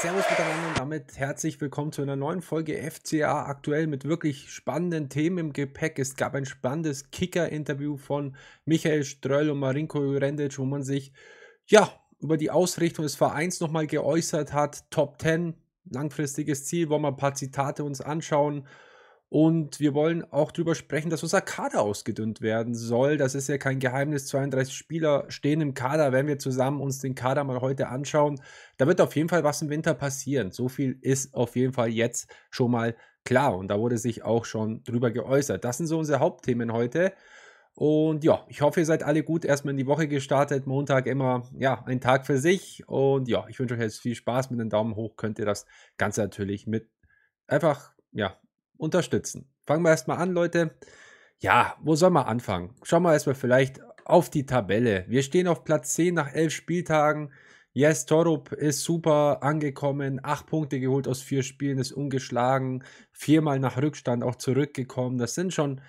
Servus miteinander und damit herzlich willkommen zu einer neuen Folge FCA aktuell mit wirklich spannenden Themen im Gepäck. Es gab ein spannendes Kicker-Interview von Michael Ströll und Marinko Jurendic, wo man sich ja über die Ausrichtung des Vereins nochmal geäußert hat. Top 10, langfristiges Ziel, wollen wir ein paar Zitate uns anschauen. Und wir wollen auch darüber sprechen, dass unser Kader ausgedünnt werden soll. Das ist ja kein Geheimnis. 32 Spieler stehen im Kader. Wenn wir zusammen uns den Kader mal heute anschauen, da wird auf jeden Fall was im Winter passieren. So viel ist auf jeden Fall jetzt schon mal klar. Und da wurde sich auch schon drüber geäußert. Das sind so unsere Hauptthemen heute. Und ja, ich hoffe, ihr seid alle gut erstmal in die Woche gestartet. Montag immer, ja, ein Tag für sich. Und ja, ich wünsche euch jetzt viel Spaß. Mit einem Daumen hoch könnt ihr das Ganze natürlich mit einfach, ja, unterstützen. Fangen wir erstmal an, Leute. Ja, wo soll man anfangen? Schauen wir erstmal vielleicht auf die Tabelle. Wir stehen auf Platz 10 nach 11 Spieltagen. Yes, Torup ist super angekommen, acht Punkte geholt aus vier Spielen, ist ungeschlagen, viermal nach Rückstand auch zurückgekommen. Das sind schon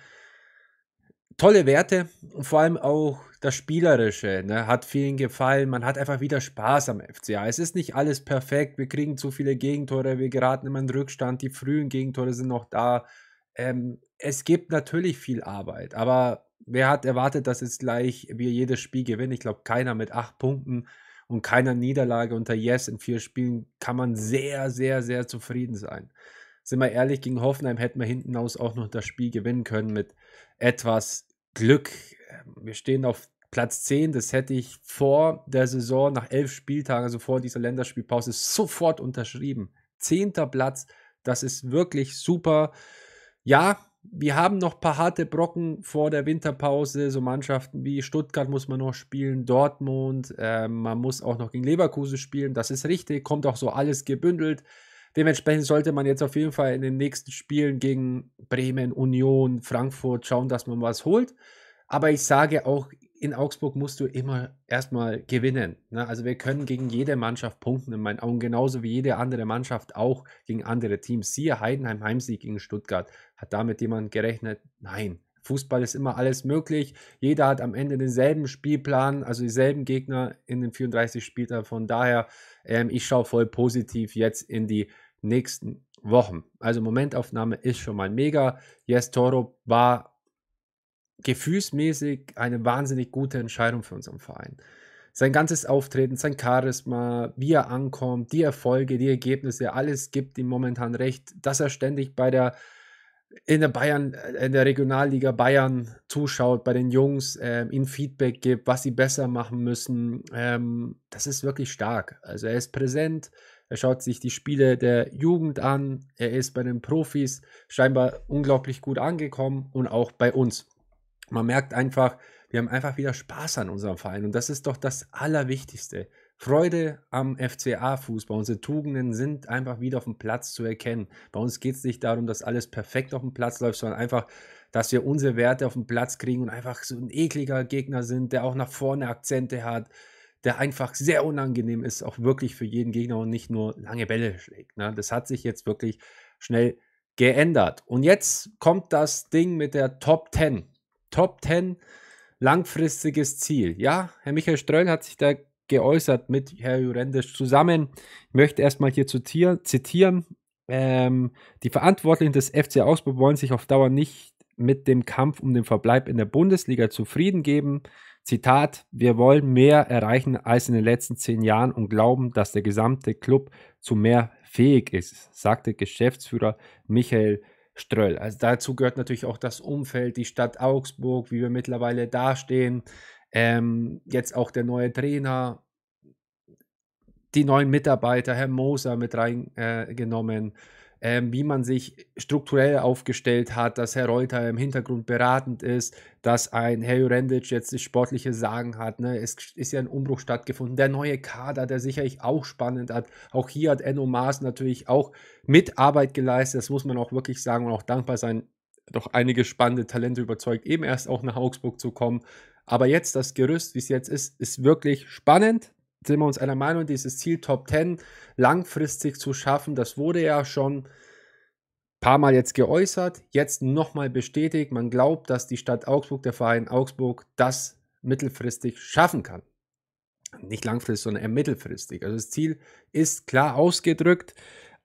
tolle Werte und vor allem auch das Spielerische ne, hat vielen gefallen. Man hat einfach wieder Spaß am FCA. Es ist nicht alles perfekt. Wir kriegen zu viele Gegentore, wir geraten immer in Rückstand. Die frühen Gegentore sind noch da. Ähm, es gibt natürlich viel Arbeit, aber wer hat erwartet, dass jetzt gleich wir jedes Spiel gewinnen? Ich glaube, keiner mit acht Punkten und keiner Niederlage unter Yes in vier Spielen kann man sehr, sehr, sehr zufrieden sein. Sind wir ehrlich, gegen Hoffenheim hätten wir hinten aus auch noch das Spiel gewinnen können mit etwas Glück. Wir stehen auf Platz 10, das hätte ich vor der Saison, nach elf Spieltagen, also vor dieser Länderspielpause, sofort unterschrieben. Zehnter Platz, das ist wirklich super. Ja, wir haben noch ein paar harte Brocken vor der Winterpause. So Mannschaften wie Stuttgart muss man noch spielen, Dortmund, äh, man muss auch noch gegen Leverkusen spielen. Das ist richtig, kommt auch so alles gebündelt. Dementsprechend sollte man jetzt auf jeden Fall in den nächsten Spielen gegen Bremen, Union, Frankfurt schauen, dass man was holt. Aber ich sage auch, in Augsburg musst du immer erstmal gewinnen. Ne? Also wir können gegen jede Mannschaft punkten in meinen Augen, genauso wie jede andere Mannschaft auch gegen andere Teams. Siehe Heidenheim Heimsieg gegen Stuttgart. Hat damit jemand gerechnet? Nein. Fußball ist immer alles möglich. Jeder hat am Ende denselben Spielplan, also dieselben Gegner in den 34 Spieltagen. Von daher, ähm, ich schaue voll positiv jetzt in die nächsten Wochen. Also Momentaufnahme ist schon mal mega. Yes Toro war gefühlsmäßig eine wahnsinnig gute Entscheidung für unseren Verein. Sein ganzes Auftreten, sein Charisma, wie er ankommt, die Erfolge, die Ergebnisse, alles gibt ihm momentan recht, dass er ständig bei der in der Bayern, äh, in der Regionalliga Bayern zuschaut, bei den Jungs, äh, ihnen Feedback gibt, was sie besser machen müssen. Ähm, das ist wirklich stark. Also er ist präsent, er schaut sich die Spiele der Jugend an, er ist bei den Profis scheinbar unglaublich gut angekommen und auch bei uns. Man merkt einfach, wir haben einfach wieder Spaß an unserem Verein und das ist doch das Allerwichtigste. Freude am FCA-Fußball, unsere Tugenden sind einfach wieder auf dem Platz zu erkennen. Bei uns geht es nicht darum, dass alles perfekt auf dem Platz läuft, sondern einfach, dass wir unsere Werte auf den Platz kriegen und einfach so ein ekliger Gegner sind, der auch nach vorne Akzente hat, der einfach sehr unangenehm ist, auch wirklich für jeden Gegner und nicht nur lange Bälle schlägt. Ne? Das hat sich jetzt wirklich schnell geändert. Und jetzt kommt das Ding mit der Top 10. Top 10 langfristiges Ziel. Ja, Herr Michael Ströll hat sich da geäußert mit Herr Jurendisch zusammen. Ich möchte erstmal hier zitieren. Ähm, die Verantwortlichen des FC Augsburg wollen sich auf Dauer nicht mit dem Kampf um den Verbleib in der Bundesliga zufrieden geben. Zitat, wir wollen mehr erreichen als in den letzten zehn Jahren und glauben, dass der gesamte Club zu mehr fähig ist, sagte Geschäftsführer Michael Ströll. Also dazu gehört natürlich auch das Umfeld, die Stadt Augsburg, wie wir mittlerweile dastehen. Ähm, jetzt auch der neue Trainer die neuen Mitarbeiter, Herr Moser mit reingenommen, äh, ähm, wie man sich strukturell aufgestellt hat, dass Herr Reuter im Hintergrund beratend ist, dass ein Herr Jurendic jetzt das sportliche Sagen hat. Ne? Es ist ja ein Umbruch stattgefunden. Der neue Kader, der sicherlich auch spannend hat. Auch hier hat Enno Maas natürlich auch Mitarbeit geleistet. Das muss man auch wirklich sagen und auch dankbar sein. Doch einige spannende Talente überzeugt, eben erst auch nach Augsburg zu kommen. Aber jetzt das Gerüst, wie es jetzt ist, ist wirklich spannend sind wir uns einer Meinung, dieses Ziel Top 10 langfristig zu schaffen, das wurde ja schon ein paar Mal jetzt geäußert, jetzt nochmal bestätigt. Man glaubt, dass die Stadt Augsburg, der Verein Augsburg, das mittelfristig schaffen kann. Nicht langfristig, sondern eher mittelfristig. Also das Ziel ist klar ausgedrückt.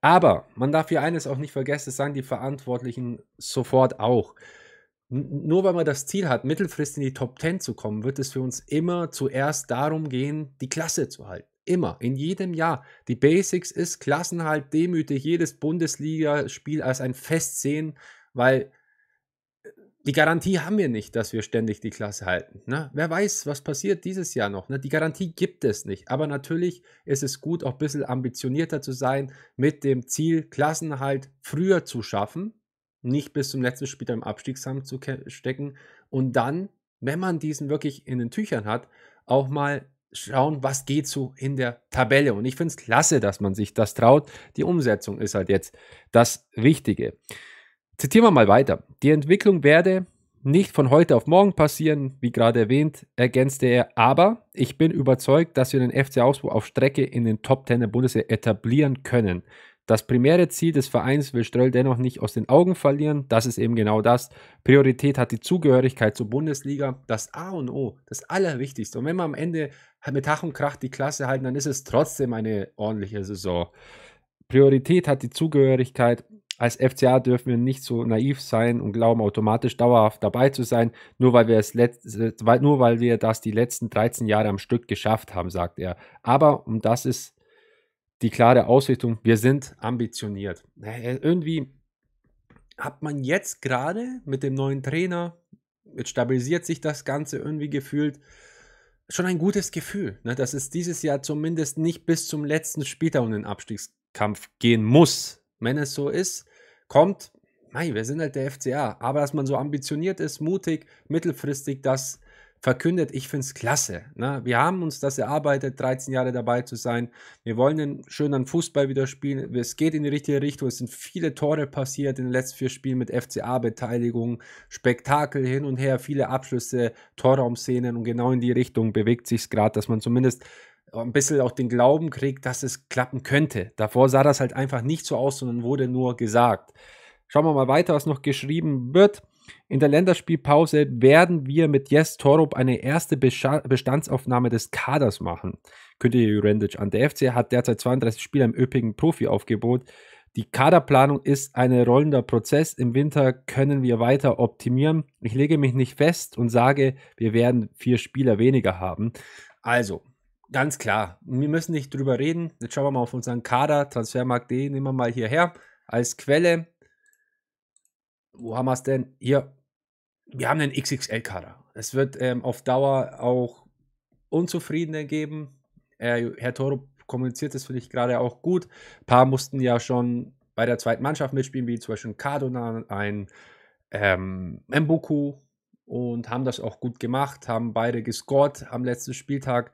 Aber man darf hier eines auch nicht vergessen, das sagen die Verantwortlichen sofort auch nur weil man das Ziel hat, mittelfristig in die Top 10 zu kommen, wird es für uns immer zuerst darum gehen, die Klasse zu halten. Immer, in jedem Jahr. Die Basics ist Klassenhalt, demütig jedes Bundesligaspiel als ein Fest sehen, weil äh, die Garantie haben wir nicht, dass wir ständig die Klasse halten. Ne? Wer weiß, was passiert dieses Jahr noch. Ne? Die Garantie gibt es nicht. Aber natürlich ist es gut, auch ein bisschen ambitionierter zu sein, mit dem Ziel, Klassenhalt früher zu schaffen, nicht bis zum letzten Spieltag im Abstiegskampf zu stecken und dann, wenn man diesen wirklich in den Tüchern hat, auch mal schauen, was geht so in der Tabelle. Und ich finde es klasse, dass man sich das traut. Die Umsetzung ist halt jetzt das Wichtige. Zitieren wir mal weiter. Die Entwicklung werde nicht von heute auf morgen passieren, wie gerade erwähnt, ergänzte er. Aber ich bin überzeugt, dass wir den FC Augsburg auf Strecke in den Top Ten der Bundesliga etablieren können. Das primäre Ziel des Vereins will Ströll dennoch nicht aus den Augen verlieren. Das ist eben genau das. Priorität hat die Zugehörigkeit zur Bundesliga. Das A und O, das Allerwichtigste. Und wenn wir am Ende mit Tach und Krach die Klasse halten, dann ist es trotzdem eine ordentliche Saison. Priorität hat die Zugehörigkeit. Als FCA dürfen wir nicht so naiv sein und glauben, automatisch dauerhaft dabei zu sein, nur weil wir, es äh, nur weil wir das die letzten 13 Jahre am Stück geschafft haben, sagt er. Aber, und das ist die klare Ausrichtung, wir sind ambitioniert. Irgendwie hat man jetzt gerade mit dem neuen Trainer, jetzt stabilisiert sich das Ganze irgendwie gefühlt, schon ein gutes Gefühl, ne, dass es dieses Jahr zumindest nicht bis zum letzten Spieltag um den Abstiegskampf gehen muss. Wenn es so ist, kommt, mei, wir sind halt der FCA. Aber dass man so ambitioniert ist, mutig, mittelfristig, das verkündet, ich finde es klasse. Ne? Wir haben uns das erarbeitet, 13 Jahre dabei zu sein. Wir wollen einen schönen Fußball wieder spielen. Es geht in die richtige Richtung. Es sind viele Tore passiert in den letzten vier Spielen mit FCA-Beteiligung. Spektakel hin und her, viele Abschlüsse, Torraumszenen und genau in die Richtung bewegt sich es gerade, dass man zumindest ein bisschen auch den Glauben kriegt, dass es klappen könnte. Davor sah das halt einfach nicht so aus, sondern wurde nur gesagt. Schauen wir mal weiter, was noch geschrieben wird. In der Länderspielpause werden wir mit Jes Torup eine erste Bestandsaufnahme des Kaders machen, kündigte Jurendic an. Der FC hat derzeit 32 Spieler im üppigen Profi-Aufgebot. Die Kaderplanung ist ein rollender Prozess. Im Winter können wir weiter optimieren. Ich lege mich nicht fest und sage, wir werden vier Spieler weniger haben. Also, ganz klar, wir müssen nicht drüber reden. Jetzt schauen wir mal auf unseren Kader. Transfermarkt.de nehmen wir mal hierher als Quelle wo haben wir es denn? Hier, wir haben einen XXL-Kader. Es wird ähm, auf Dauer auch Unzufriedene geben. Äh, Herr Toro kommuniziert das, finde ich, gerade auch gut. Ein paar mussten ja schon bei der zweiten Mannschaft mitspielen, wie zum Beispiel Cardona, ein ähm, Mbuku und haben das auch gut gemacht, haben beide gescored am letzten Spieltag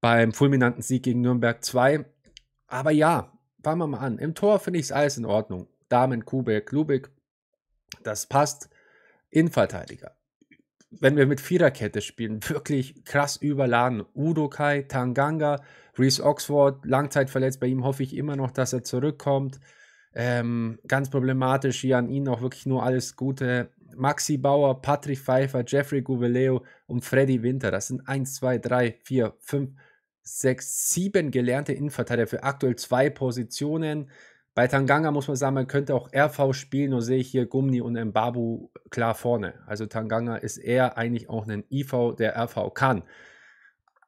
beim fulminanten Sieg gegen Nürnberg 2. Aber ja, fangen wir mal an. Im Tor finde ich es alles in Ordnung. Damen, Kubek, Lubik, das passt. Innenverteidiger. Wenn wir mit Viererkette spielen, wirklich krass überladen. Udo Kai, Tanganga, Reese Oxford, langzeitverletzt. Bei ihm hoffe ich immer noch, dass er zurückkommt. Ähm, ganz problematisch hier an ihn auch wirklich nur alles Gute. Maxi Bauer, Patrick Pfeiffer, Jeffrey Guveleo und Freddy Winter. Das sind 1, 2, 3, 4, 5, 6, 7 gelernte Innenverteidiger für aktuell zwei Positionen. Bei Tanganga muss man sagen, man könnte auch RV spielen, nur sehe ich hier Gumni und Mbabu klar vorne. Also Tanganga ist eher eigentlich auch ein IV, der RV kann.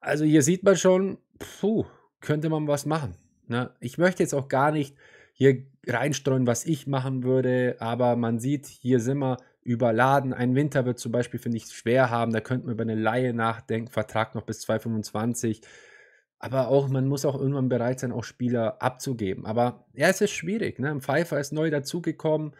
Also hier sieht man schon, puh, könnte man was machen. Ne? Ich möchte jetzt auch gar nicht hier reinstreuen, was ich machen würde, aber man sieht, hier sind wir überladen. Ein Winter wird zum Beispiel, finde ich, schwer haben. Da könnte man über eine Laie nachdenken, Vertrag noch bis 2025. Aber auch, man muss auch irgendwann bereit sein, auch Spieler abzugeben. Aber ja, es ist schwierig. Ne? Pfeiffer ist neu dazugekommen.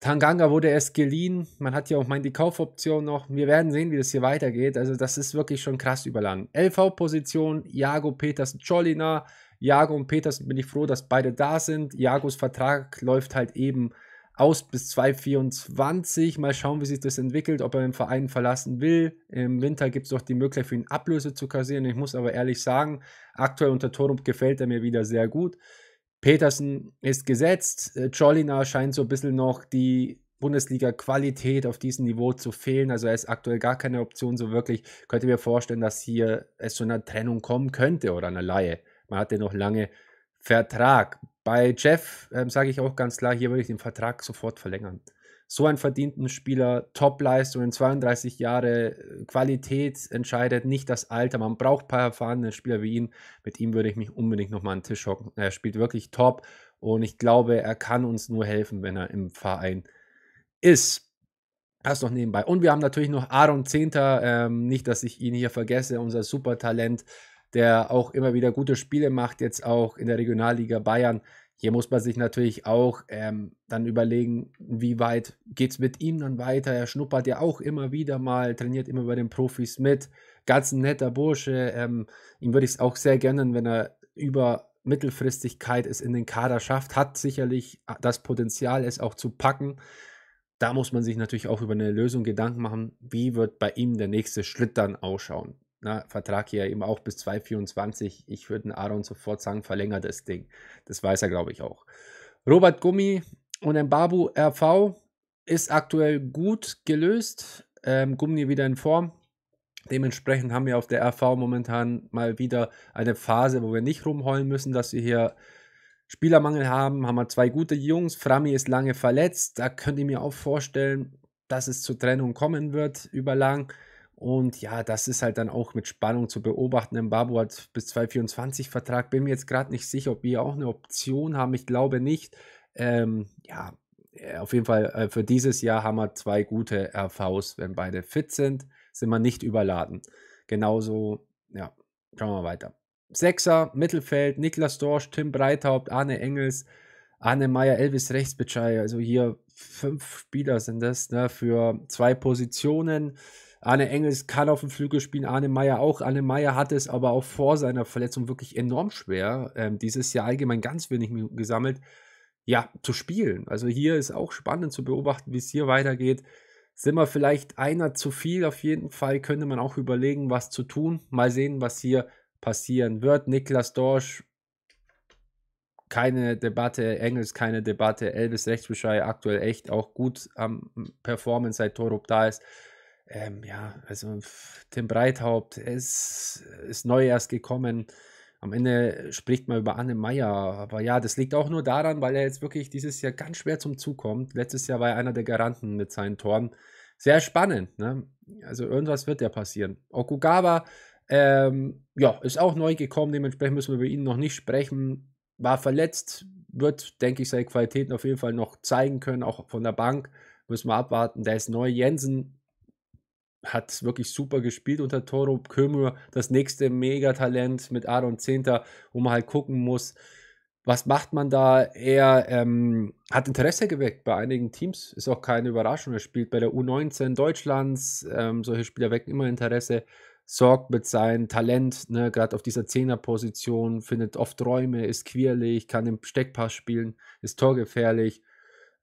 Tanganga wurde erst geliehen. Man hat ja auch mein die Kaufoption noch. Wir werden sehen, wie das hier weitergeht. Also, das ist wirklich schon krass überladen. LV-Position, Jago Peters, Jolina. Jago und Peters bin ich froh, dass beide da sind. Jagos Vertrag läuft halt eben aus bis 2024. Mal schauen, wie sich das entwickelt, ob er den Verein verlassen will. Im Winter gibt es doch die Möglichkeit für ihn Ablöse zu kassieren. Ich muss aber ehrlich sagen, aktuell unter Torup gefällt er mir wieder sehr gut. Petersen ist gesetzt. Jolina äh, scheint so ein bisschen noch die Bundesliga-Qualität auf diesem Niveau zu fehlen. Also er ist aktuell gar keine Option so wirklich. Könnte mir vorstellen, dass hier es zu einer Trennung kommen könnte oder einer Laie. Man hatte noch lange Vertrag. Bei Jeff ähm, sage ich auch ganz klar, hier würde ich den Vertrag sofort verlängern. So einen verdienten Spieler, Top-Leistungen, 32 Jahre, äh, Qualität entscheidet nicht das Alter. Man braucht ein paar erfahrene Spieler wie ihn. Mit ihm würde ich mich unbedingt nochmal an den Tisch hocken. Er spielt wirklich top und ich glaube, er kann uns nur helfen, wenn er im Verein ist. Das noch nebenbei. Und wir haben natürlich noch Aaron Zehnter, ähm, nicht, dass ich ihn hier vergesse, unser Supertalent, der auch immer wieder gute Spiele macht, jetzt auch in der Regionalliga Bayern. Hier muss man sich natürlich auch ähm, dann überlegen, wie weit geht es mit ihm dann weiter. Er schnuppert ja auch immer wieder mal, trainiert immer bei den Profis mit. Ganz ein netter Bursche. Ähm, ihm würde ich es auch sehr gönnen, wenn er über Mittelfristigkeit es in den Kader schafft. Hat sicherlich das Potenzial, es auch zu packen. Da muss man sich natürlich auch über eine Lösung Gedanken machen, wie wird bei ihm der nächste Schritt dann ausschauen na, ne, Vertrag hier eben auch bis 2024. Ich würde Aaron sofort sagen, verlängert das Ding. Das weiß er, glaube ich, auch. Robert Gummi und Mbabu RV ist aktuell gut gelöst. Ähm, Gummi wieder in Form. Dementsprechend haben wir auf der RV momentan mal wieder eine Phase, wo wir nicht rumheulen müssen, dass wir hier Spielermangel haben. Haben wir zwei gute Jungs. Frami ist lange verletzt. Da könnt ihr mir auch vorstellen, dass es zur Trennung kommen wird über lang. Und ja, das ist halt dann auch mit Spannung zu beobachten. Mbabu hat bis 2024 Vertrag. Bin mir jetzt gerade nicht sicher, ob wir auch eine Option haben. Ich glaube nicht. Ähm, ja, äh, auf jeden Fall äh, für dieses Jahr haben wir zwei gute RVs. Wenn beide fit sind, sind wir nicht überladen. Genauso, ja, schauen wir weiter. Sechser, Mittelfeld, Niklas Dorsch, Tim Breithaupt, Arne Engels, Arne Meyer, Elvis Rechtsbitschei. Also hier fünf Spieler sind das ne, für zwei Positionen. Arne Engels kann auf dem Flügel spielen, Arne Meyer auch. Arne Meyer hatte es aber auch vor seiner Verletzung wirklich enorm schwer. Ähm, dieses Jahr allgemein ganz wenig Minuten gesammelt. Ja, zu spielen. Also hier ist auch spannend zu beobachten, wie es hier weitergeht. Sind wir vielleicht einer zu viel? Auf jeden Fall könnte man auch überlegen, was zu tun. Mal sehen, was hier passieren wird. Niklas Dorsch, keine Debatte. Engels, keine Debatte. Elvis Rechtsbescheid, aktuell echt auch gut am Performance, seit Torup da ist. Ähm, ja, also Tim Breithaupt ist, ist neu erst gekommen. Am Ende spricht man über Anne Meyer. Aber ja, das liegt auch nur daran, weil er jetzt wirklich dieses Jahr ganz schwer zum Zug kommt. Letztes Jahr war er einer der Garanten mit seinen Toren. Sehr spannend, ne? Also irgendwas wird ja passieren. Okugawa, ähm, ja, ist auch neu gekommen. Dementsprechend müssen wir über ihn noch nicht sprechen. War verletzt, wird, denke ich, seine Qualitäten auf jeden Fall noch zeigen können, auch von der Bank. Müssen wir abwarten. Der ist neu. Jensen hat wirklich super gespielt unter Toro Kömür, das nächste Megatalent mit Aaron Zehnter, wo man halt gucken muss, was macht man da? Er ähm, hat Interesse geweckt bei einigen Teams, ist auch keine Überraschung. Er spielt bei der U19 Deutschlands, ähm, solche Spieler wecken immer Interesse, sorgt mit seinem Talent, ne, gerade auf dieser Zehnerposition, findet oft Räume, ist quirlig, kann im Steckpass spielen, ist torgefährlich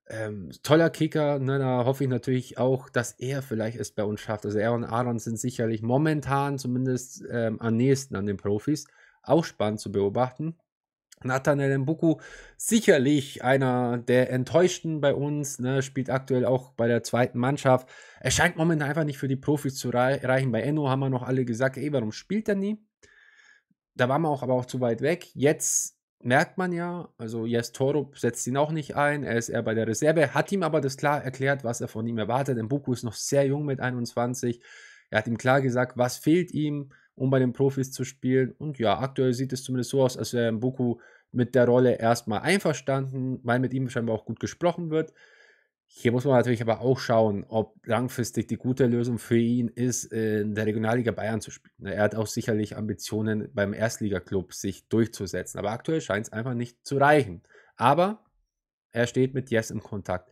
ähm, toller Kicker, ne, da hoffe ich natürlich auch, dass er vielleicht es bei uns schafft. Also er und Aaron sind sicherlich momentan zumindest ähm, am nächsten an den Profis. Auch spannend zu beobachten. Nathanael Mbuku, sicherlich einer der Enttäuschten bei uns, ne, spielt aktuell auch bei der zweiten Mannschaft. Er scheint momentan einfach nicht für die Profis zu rei reichen. Bei Enno haben wir noch alle gesagt, ey, warum spielt er nie? Da waren wir auch aber auch zu weit weg. Jetzt merkt man ja. Also Jes Torup setzt ihn auch nicht ein. Er ist eher bei der Reserve, hat ihm aber das klar erklärt, was er von ihm erwartet. Mbuku ist noch sehr jung mit 21. Er hat ihm klar gesagt, was fehlt ihm, um bei den Profis zu spielen. Und ja, aktuell sieht es zumindest so aus, als wäre Mbuku mit der Rolle erstmal einverstanden, weil mit ihm scheinbar auch gut gesprochen wird. Hier muss man natürlich aber auch schauen, ob langfristig die gute Lösung für ihn ist, in der Regionalliga Bayern zu spielen. Ne, er hat auch sicherlich Ambitionen, beim Erstligaklub sich durchzusetzen. Aber aktuell scheint es einfach nicht zu reichen. Aber er steht mit Jess im Kontakt.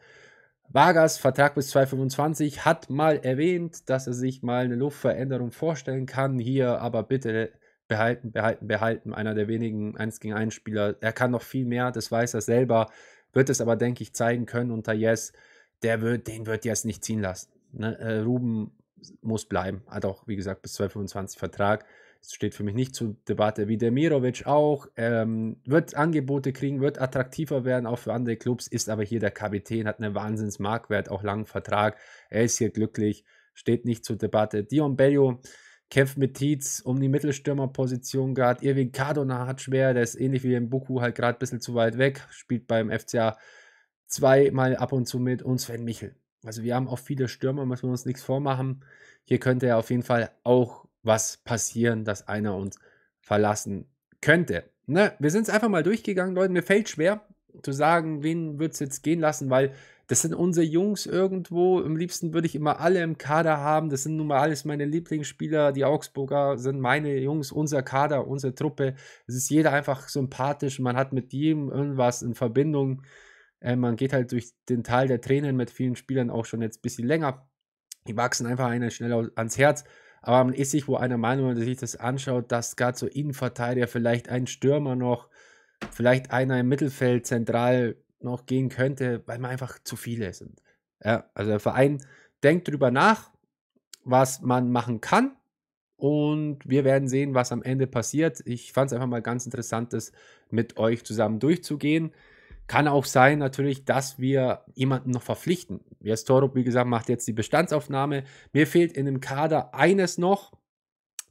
Vargas, Vertrag bis 2025, hat mal erwähnt, dass er sich mal eine Luftveränderung vorstellen kann. Hier aber bitte behalten, behalten, behalten. Einer der wenigen 1 gegen 1 Spieler. Er kann noch viel mehr, das weiß er selber. Wird es aber, denke ich, zeigen können unter Yes der wird, den wird jetzt nicht ziehen lassen. Ne? Äh, Ruben muss bleiben. Hat auch, wie gesagt, bis 2025 Vertrag. Das steht für mich nicht zur Debatte. Wie Demirovic auch, ähm, wird Angebote kriegen, wird attraktiver werden, auch für andere Clubs, ist aber hier der Kapitän, hat einen Wahnsinnsmarktwert, auch langen Vertrag. Er ist hier glücklich, steht nicht zur Debatte. Dion Bello kämpft mit Tietz um die Mittelstürmerposition gerade. Irving Cardona hat schwer, der ist ähnlich wie im Buku halt gerade ein bisschen zu weit weg, spielt beim FCA zweimal ab und zu mit und Sven Michel. Also wir haben auch viele Stürmer, müssen wir uns nichts vormachen. Hier könnte ja auf jeden Fall auch was passieren, dass einer uns verlassen könnte. Ne? Wir sind es einfach mal durchgegangen, Leute. Mir fällt schwer zu sagen, wen wird es jetzt gehen lassen, weil das sind unsere Jungs irgendwo. Am liebsten würde ich immer alle im Kader haben. Das sind nun mal alles meine Lieblingsspieler. Die Augsburger sind meine Jungs, unser Kader, unsere Truppe. Es ist jeder einfach sympathisch. Man hat mit jedem irgendwas in Verbindung. Äh, man geht halt durch den Tal der Tränen mit vielen Spielern auch schon jetzt ein bisschen länger. Die wachsen einfach einer schneller ans Herz. Aber man ist sich wo einer Meinung, wenn man sich das anschaut, dass gerade so Innenverteidiger vielleicht ein Stürmer noch, vielleicht einer im Mittelfeld zentral noch gehen könnte, weil man einfach zu viele sind. Ja, also der Verein denkt darüber nach, was man machen kann. Und wir werden sehen, was am Ende passiert. Ich fand es einfach mal ganz interessant, das mit euch zusammen durchzugehen. Kann auch sein, natürlich, dass wir jemanden noch verpflichten. Torup, wie gesagt, macht jetzt die Bestandsaufnahme. Mir fehlt in dem Kader eines noch.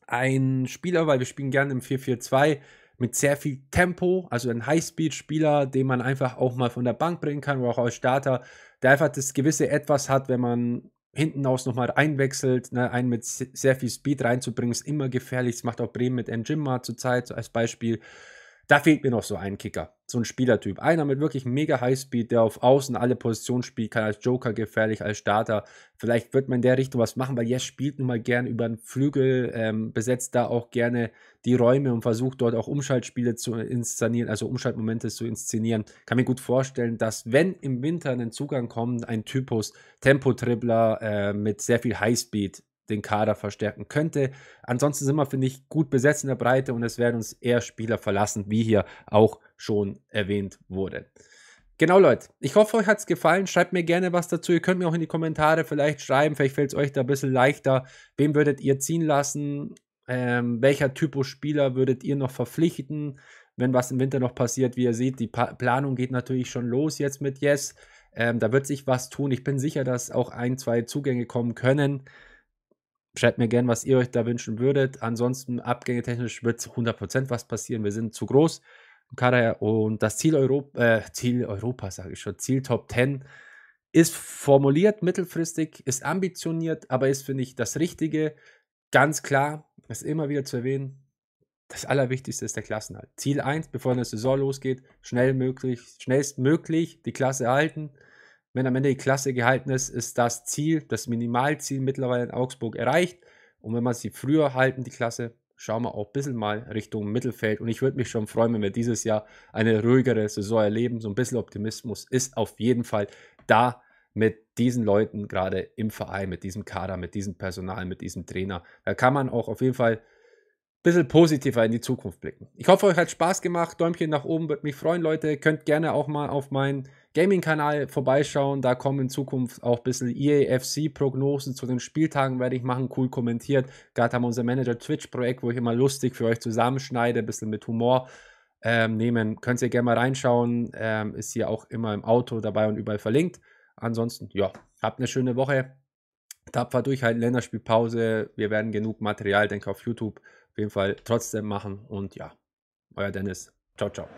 Ein Spieler, weil wir spielen gerne im 4-4-2 mit sehr viel Tempo, also ein Highspeed-Spieler, den man einfach auch mal von der Bank bringen kann oder auch als Starter, der einfach das gewisse Etwas hat, wenn man hinten aus nochmal einwechselt, ne, einen mit sehr viel Speed reinzubringen, ist immer gefährlich. Das macht auch Bremen mit Njimma zurzeit so als Beispiel. Da fehlt mir noch so ein Kicker, so ein Spielertyp. Einer mit wirklich mega Highspeed, der auf Außen alle Positionen spielt, kann, als Joker gefährlich, als Starter. Vielleicht wird man in der Richtung was machen, weil Jess spielt nun mal gern über den Flügel, ähm, besetzt da auch gerne die Räume und versucht dort auch Umschaltspiele zu inszenieren, also Umschaltmomente zu inszenieren. Kann mir gut vorstellen, dass wenn im Winter ein Zugang kommt, ein Typus Tempo-Dribbler äh, mit sehr viel Highspeed, den Kader verstärken könnte. Ansonsten sind wir, finde ich, gut besetzt in der Breite und es werden uns eher Spieler verlassen, wie hier auch schon erwähnt wurde. Genau, Leute. Ich hoffe, euch hat es gefallen. Schreibt mir gerne was dazu. Ihr könnt mir auch in die Kommentare vielleicht schreiben. Vielleicht fällt es euch da ein bisschen leichter. Wem würdet ihr ziehen lassen? Ähm, welcher Typus Spieler würdet ihr noch verpflichten? Wenn was im Winter noch passiert, wie ihr seht, die pa Planung geht natürlich schon los jetzt mit Yes. Ähm, da wird sich was tun. Ich bin sicher, dass auch ein, zwei Zugänge kommen können. Schreibt mir gerne, was ihr euch da wünschen würdet. Ansonsten, Abgänge technisch wird 100% was passieren. Wir sind zu groß. und das Ziel, Europa, äh, Ziel Europa, sage ich schon, Ziel Top 10 ist formuliert mittelfristig, ist ambitioniert, aber ist, finde ich, das Richtige. Ganz klar, ist immer wieder zu erwähnen, das Allerwichtigste ist der Klassenhalt. Ziel 1, bevor eine Saison losgeht, schnell möglich, schnellstmöglich die Klasse halten. Wenn am Ende die Klasse gehalten ist, ist das Ziel, das Minimalziel mittlerweile in Augsburg erreicht. Und wenn man sie früher halten, die Klasse, schauen wir auch ein bisschen mal Richtung Mittelfeld. Und ich würde mich schon freuen, wenn wir dieses Jahr eine ruhigere Saison erleben. So ein bisschen Optimismus ist auf jeden Fall da mit diesen Leuten gerade im Verein, mit diesem Kader, mit diesem Personal, mit diesem Trainer. Da kann man auch auf jeden Fall ein bisschen positiver in die Zukunft blicken. Ich hoffe, euch hat Spaß gemacht. Däumchen nach oben würde mich freuen, Leute. Könnt gerne auch mal auf meinen Gaming-Kanal vorbeischauen. Da kommen in Zukunft auch ein bisschen EAFC-Prognosen zu den Spieltagen, werde ich machen, cool kommentiert. Gerade haben wir unser Manager-Twitch-Projekt, wo ich immer lustig für euch zusammenschneide, ein bisschen mit Humor ähm, nehmen. Könnt ihr gerne mal reinschauen. Ähm, ist hier auch immer im Auto dabei und überall verlinkt. Ansonsten, ja, habt eine schöne Woche. Tapfer durchhalten, Länderspielpause. Wir werden genug Material, denke ich, auf YouTube auf jeden Fall trotzdem machen. Und ja, euer Dennis. Ciao, ciao.